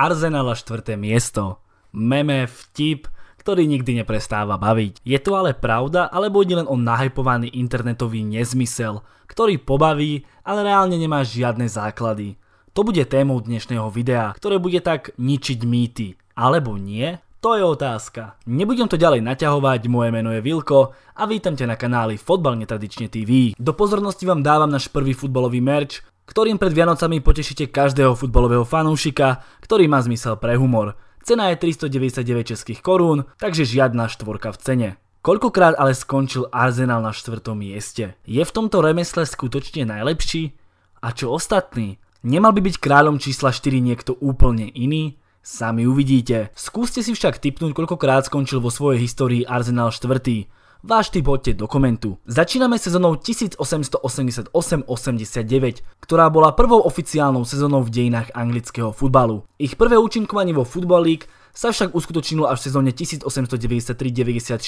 Arsenal a štvrté miesto. Meme, vtip, ktorý nikdy neprestáva baviť. Je to ale pravda, alebo je len o nahypovaný internetový nezmysel, ktorý pobaví, ale reálne nemá žiadne základy. To bude témou dnešného videa, ktoré bude tak ničiť mýty. Alebo nie? To je otázka. Nebudem to ďalej naťahovať, moje meno je Vilko a vítam ťa na kanáli Fotbal netradične TV. Do pozornosti vám dávam náš prvý futbalový merch, ktorým pred Vianocami potešíte každého futbalového fanúšika, ktorý má zmysel pre humor. Cena je 399 českých korún, takže žiadna štvorka v cene. Koľkokrát ale skončil Arsenal na štvrtom mieste? Je v tomto remesle skutočne najlepší? A čo ostatný, Nemal by byť kráľom čísla 4 niekto úplne iný? Sami uvidíte. Skúste si však tipnúť, koľkokrát skončil vo svojej histórii Arsenal 4 váš typ hoďte do komentu. Začíname sezónou 1888-89, ktorá bola prvou oficiálnou sezónou v dejinách anglického futbalu. Ich prvé účinkovanie vo Football League sa však uskutočnilo až v sezóne 1893-94,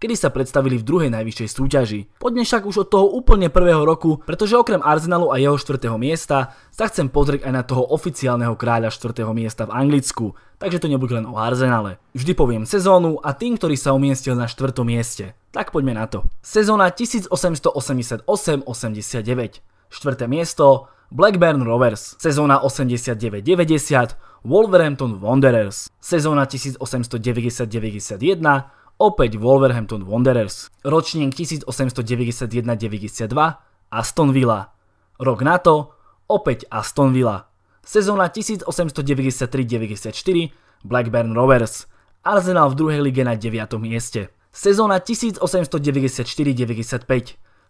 kedy sa predstavili v druhej najvyššej súťaži. Poďme však už od toho úplne prvého roku, pretože okrem Arsenalu a jeho štvrtého miesta sa chcem pozrieť aj na toho oficiálneho kráľa štvrtého miesta v Anglicku, takže to nebude len o Arsenale. Vždy poviem sezónu a tým, ktorý sa umiestil na štvrtom mieste. Tak poďme na to. Sezóna 1888-89. Štvrté miesto Blackburn Rovers. Sezóna 89-90 Wolverhampton Wanderers. Sezóna 1890-91, opäť Wolverhampton Wanderers. Ročník 1891-92, Aston Villa. Rok na to, opäť Aston Villa. Sezóna 1893-94, Blackburn Rovers. Arsenal v druhej lige na 9. mieste. Sezóna 1894-95,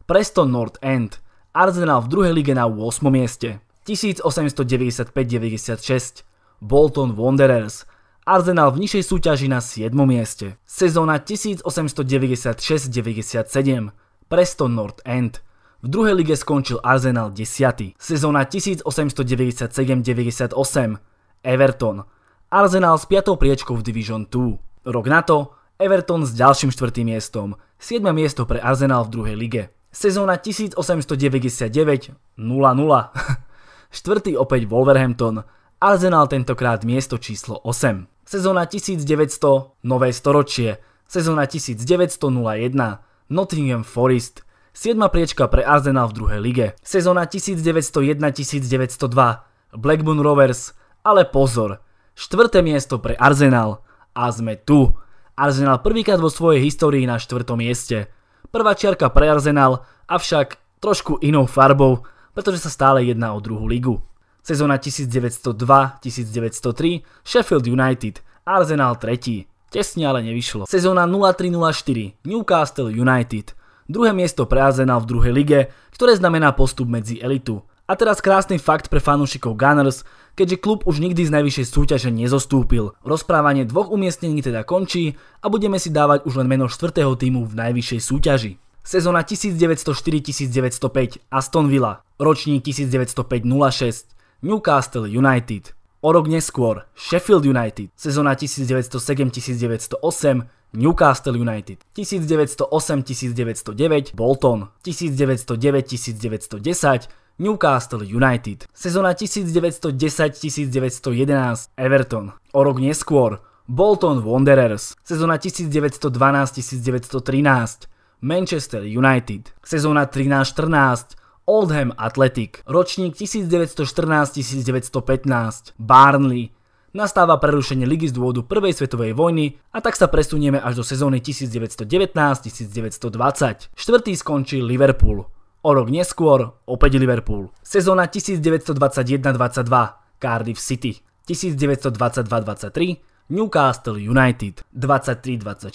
Preston North End. Arsenal v druhej lige na 8. mieste. 1895-96, Bolton Wanderers. Arsenal v nižšej súťaži na 7. mieste. Sezóna 1896-97. Preston North End. V druhej lige skončil Arsenal 10. Sezóna 1897-98. Everton. Arsenal s 5. priečkou v Division 2. Rok na to Everton s ďalším 4. miestom. 7. miesto pre Arsenal v druhej lige. Sezóna 1899-00. 4. opäť Wolverhampton. Arsenal tentokrát miesto číslo 8. Sezóna 1900, nové storočie. Sezóna 1901, Nottingham Forest. 7. priečka pre Arsenal v druhej lige. Sezóna 1901-1902, Blackburn Rovers. Ale pozor, štvrté miesto pre Arsenal. A sme tu. Arsenal prvýkrát vo svojej histórii na štvrtom mieste. Prvá čiarka pre Arsenal, avšak trošku inou farbou, pretože sa stále jedná o druhú ligu. Sezóna 1902-1903 Sheffield United, Arsenal 3. Tesne ale nevyšlo. Sezóna 0304 Newcastle United. Druhé miesto pre Arsenal v druhej lige, ktoré znamená postup medzi elitu. A teraz krásny fakt pre fanúšikov Gunners, keďže klub už nikdy z najvyššej súťaže nezostúpil. Rozprávanie dvoch umiestnení teda končí a budeme si dávať už len meno štvrtého týmu v najvyššej súťaži. Sezóna 1904-1905 Aston Villa, ročník 1905-06, Newcastle United. O rok neskôr Sheffield United, sezóna 1907-1908, Newcastle United, 1908-1909 Bolton, 1909-1910 Newcastle United, sezóna 1910-1911 Everton, o rok neskôr Bolton Wanderers, sezóna 1912-1913 Manchester United, sezóna 13-14 Oldham Athletic, ročník 1914-1915, Barnley. Nastáva prerušenie ligy z dôvodu Prvej svetovej vojny a tak sa presunieme až do sezóny 1919-1920. Štvrtý skončí Liverpool. O rok neskôr opäť Liverpool. Sezóna 1921-22 Cardiff City. 1922-23 Newcastle United, 23-24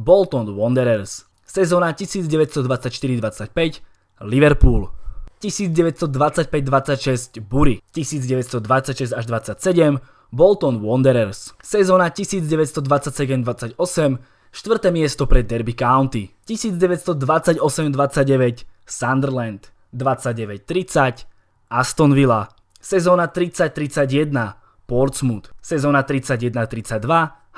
Bolton Wanderers. Sezóna 1924-25 Liverpool. 1925-26 Bury, 1926 až 27 Bolton Wanderers, sezóna 1927-28, štvrté miesto pre Derby County, 1928-29 Sunderland, 29-30 Aston Villa, sezóna 30-31 Portsmouth, sezóna 31-32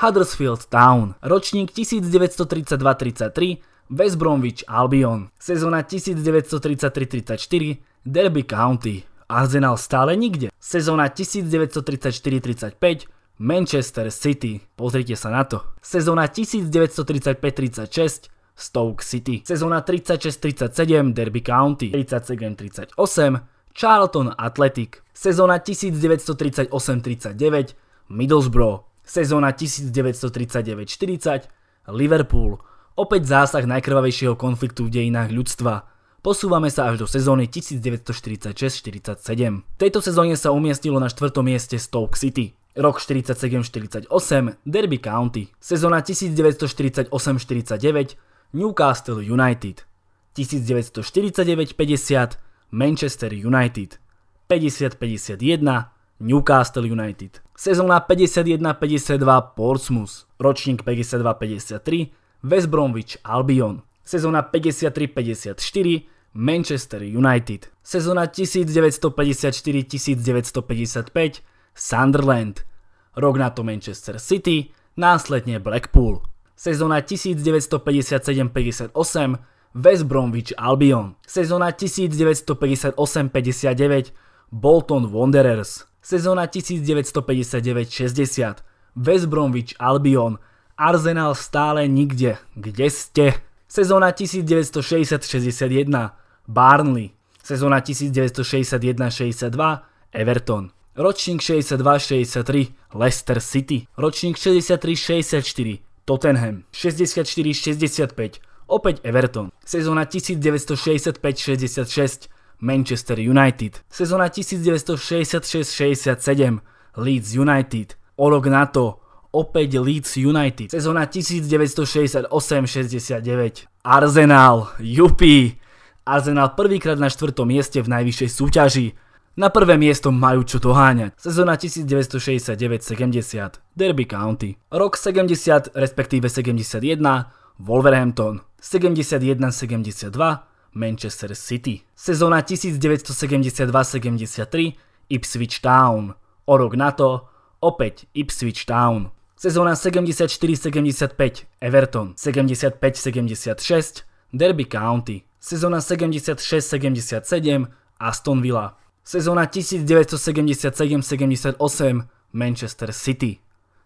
Huddersfield Town, ročník 1932-33 West Bromwich Albion. Sezóna 1933-34, Derby County. Arsenal stále nikde. Sezóna 1934-35, Manchester City. Pozrite sa na to. Sezóna 1935-36, Stoke City. Sezóna 36-37, Derby County. 37-38, Charlton Athletic. Sezóna 1938-39, Middlesbrough. Sezóna 1939-40, Liverpool. Opäť zásah najkrvavejšieho konfliktu v dejinách ľudstva. Posúvame sa až do sezóny 1946-47. V tejto sezóne sa umiestnilo na 4. mieste Stoke City. Rok 47-48 Derby County. Sezóna 1948-49 Newcastle United. 1949-50 Manchester United. 50-51 Newcastle United. Sezóna 51-52 Portsmouth. Ročník 52-53 West Bromwich Albion, sezóna 53-54, Manchester United, sezóna 1954-1955, Sunderland, rok na to Manchester City, následne Blackpool. Sezóna 1957-58, West Bromwich Albion. Sezóna 1958-59 Bolton Wanderers. Sezóna 1959-60 West Bromwich Albion Arsenal stále nikde. Kde ste? Sezóna 1960-61 Barnley. Sezóna 1961-62 Everton. Ročník 62-63 Leicester City. Ročník 63-64 Tottenham. 64-65 opäť Everton. Sezóna 1965-66 Manchester United. Sezóna 1966-67 Leeds United. O rok na to opäť Leeds United. Sezóna 1968-69. Arsenal, jupi! Arsenal prvýkrát na štvrtom mieste v najvyššej súťaži. Na prvé miesto majú čo doháňať. Sezóna 1969-70, Derby County. Rok 70, respektíve 71, Wolverhampton. 71-72, Manchester City. Sezóna 1972-73, Ipswich Town. O rok na to, opäť Ipswich Town. Sezóna 74-75 Everton, 75-76 Derby County, sezóna 76-77 Aston Villa, sezóna 1977-78 Manchester City,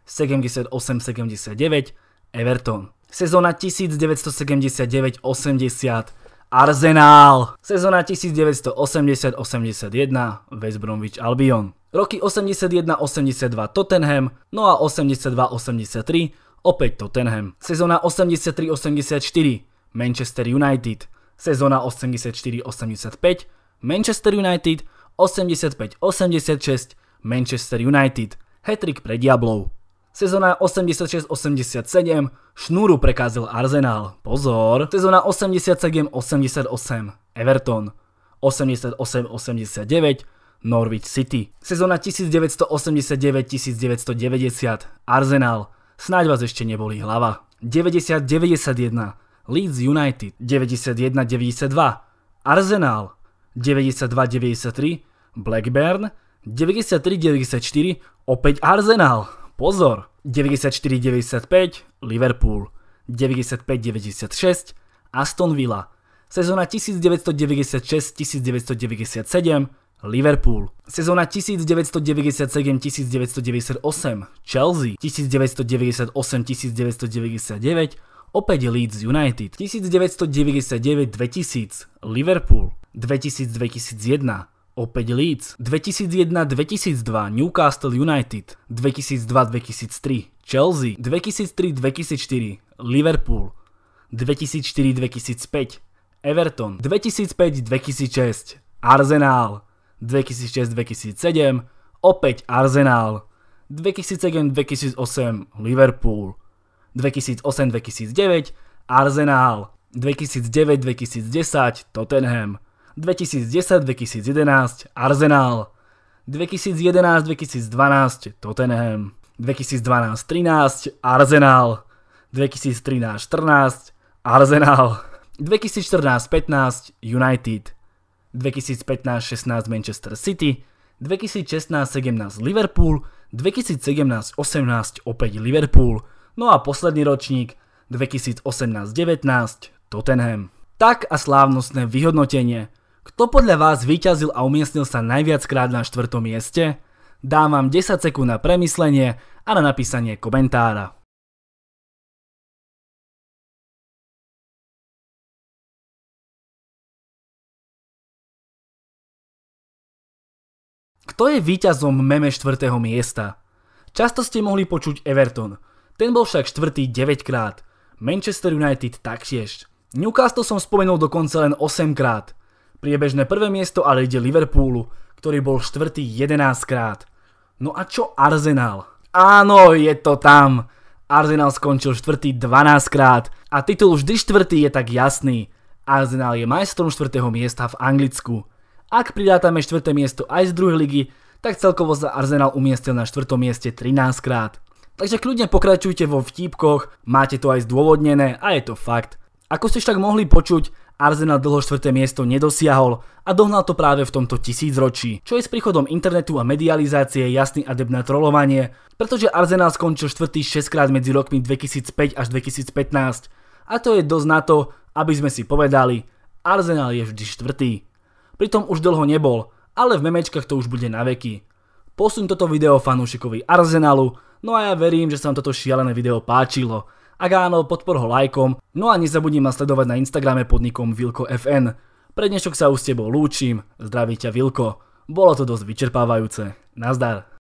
78-79 Everton, sezóna 1979-80 Arsenal, sezóna 1980-81 West Bromwich Albion. Roky 81-82 Tottenham, no a 82-83 opäť Tottenham. Sezóna 83-84 Manchester United, sezóna 84-85 Manchester United, 85-86 Manchester United, hetrik pre Diablov. Sezóna 86-87 šnúru prekázil Arsenal, pozor. Sezóna 87-88 Everton, 88-89 Norwich City. Sezóna 1989-1990 Arsenal. Snáď vás ešte nebolí hlava. 90-91 Leeds United. 91-92 Arsenal. 92-93 Blackburn. 93-94 opäť Arsenal. Pozor. 94-95 Liverpool. 95-96 Aston Villa. Sezóna 1996-1997 Liverpool. Sezóna 1997-1998, Chelsea 1998-1999, opäť Leeds United, 1999-2000, Liverpool, 2000-2001, opäť Leeds, 2001-2002 Newcastle United, 2002-2003 Chelsea, 2003-2004 Liverpool, 2004-2005 Everton, 2005-2006 Arsenal, 2006-2007 opäť Arsenal, 2007-2008 Liverpool, 2008-2009 Arsenal, 2009-2010 Tottenham, 2010-2011 Arsenal, 2011-2012 Tottenham, 2012-13 Arsenal, 2013-14 Arsenal, 2014-15 United, 2015-16 Manchester City, 2016-17 Liverpool, 2017-18 opäť Liverpool, no a posledný ročník 2018-19 Tottenham. Tak a slávnostné vyhodnotenie. Kto podľa vás vyťazil a umiestnil sa najviackrát na štvrtom mieste? Dám vám 10 sekúnd na premyslenie a na napísanie komentára. Kto je víťazom meme 4. miesta? Často ste mohli počuť Everton. Ten bol však 4. 9 krát. Manchester United taktiež. Newcastle som spomenul dokonca len 8 krát. Priebežné prvé miesto ale ide Liverpoolu, ktorý bol 4. 11 krát. No a čo Arsenal? Áno, je to tam. Arsenal skončil 4. 12 krát a titul vždy 4. je tak jasný. Arsenal je majstrom 4. miesta v Anglicku. Ak pridátame 4. miesto aj z druhej ligy, tak celkovo sa Arsenal umiestnil na 4. mieste 13 krát. Takže kľudne pokračujte vo vtípkoch, máte to aj zdôvodnené a je to fakt. Ako ste však mohli počuť, Arsenal dlho 4. miesto nedosiahol a dohnal to práve v tomto tisícročí, čo je s príchodom internetu a medializácie jasný adept na trolovanie, pretože Arsenal skončil 4. 6 krát medzi rokmi 2005 až 2015 a to je dosť na to, aby sme si povedali, Arsenal je vždy 4 pritom už dlho nebol, ale v memečkách to už bude na veky. Posuň toto video fanúšikovi Arsenalu, no a ja verím, že sa vám toto šialené video páčilo. Ak áno, podpor ho lajkom, no a nezabudím ma sledovať na Instagrame podnikom Vilko FN. Pre dnešok sa už s tebou lúčim, zdraví ťa Vilko. Bolo to dosť vyčerpávajúce. Nazdar.